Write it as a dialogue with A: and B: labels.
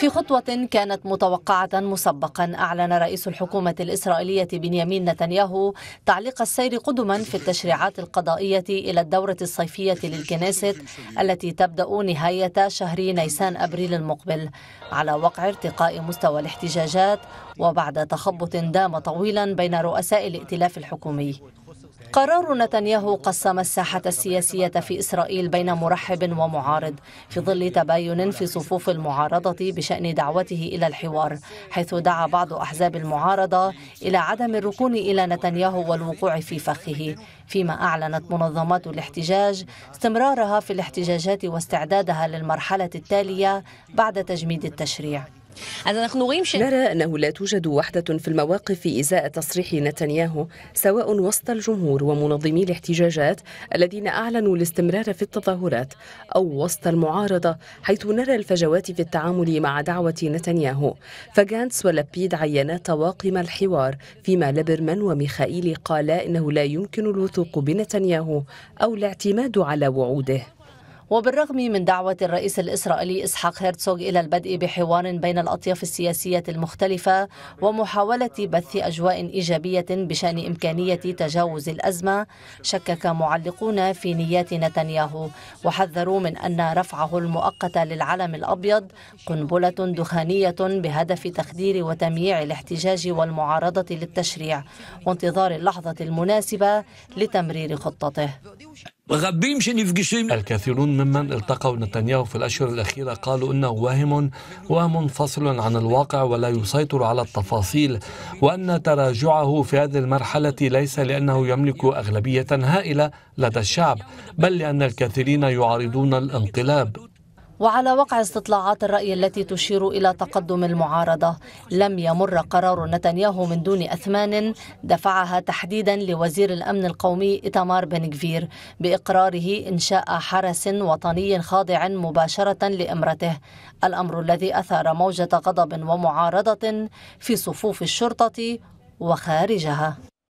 A: في خطوة كانت متوقعة مسبقا أعلن رئيس الحكومة الإسرائيلية بنيامين نتنياهو تعليق السير قدما في التشريعات القضائية إلى الدورة الصيفية للكنيست التي تبدأ نهاية شهر نيسان أبريل المقبل على وقع ارتقاء مستوى الاحتجاجات وبعد تخبط دام طويلا بين رؤساء الائتلاف الحكومي قرار نتنياهو قسم الساحة السياسية في إسرائيل بين مرحب ومعارض في ظل تباين في صفوف المعارضة بشأن دعوته إلى الحوار حيث دعا بعض أحزاب المعارضة إلى عدم الركون إلى نتنياهو والوقوع في فخه فيما أعلنت منظمات الاحتجاج استمرارها في الاحتجاجات واستعدادها للمرحلة التالية بعد تجميد التشريع
B: نرى أنه لا توجد وحدة في المواقف إزاء تصريح نتنياهو سواء وسط الجمهور ومنظمي الاحتجاجات الذين أعلنوا الاستمرار في التظاهرات أو وسط المعارضة حيث نرى الفجوات في التعامل مع دعوة نتنياهو فغانتس ولابيد عينا طواقم الحوار فيما لبرمان وميخائيل قالا إنه لا يمكن الوثوق بنتنياهو أو الاعتماد على وعوده
A: وبالرغم من دعوة الرئيس الإسرائيلي إسحاق هيرتسوغ إلى البدء بحوار بين الأطياف السياسية المختلفة ومحاولة بث أجواء إيجابية بشأن إمكانية تجاوز الأزمة شكك معلقون في نيات نتنياهو وحذروا من أن رفعه المؤقت للعلم الأبيض قنبلة دخانية بهدف تخدير وتمييع الاحتجاج والمعارضة للتشريع وانتظار اللحظة المناسبة لتمرير خطته
C: الكثيرون ممن التقوا نتنياهو في الأشهر الأخيرة قالوا إنه واهم ومنفصل عن الواقع ولا يسيطر على التفاصيل وأن تراجعه في هذه المرحلة ليس لأنه يملك أغلبية هائلة لدى الشعب بل لأن الكثيرين يعارضون الانقلاب
A: وعلى وقع استطلاعات الرأي التي تشير إلى تقدم المعارضة لم يمر قرار نتنياهو من دون أثمان دفعها تحديدا لوزير الأمن القومي إتمار بن كفير بإقراره إنشاء حرس وطني خاضع مباشرة لإمرته الأمر الذي أثار موجة غضب ومعارضة في صفوف الشرطة وخارجها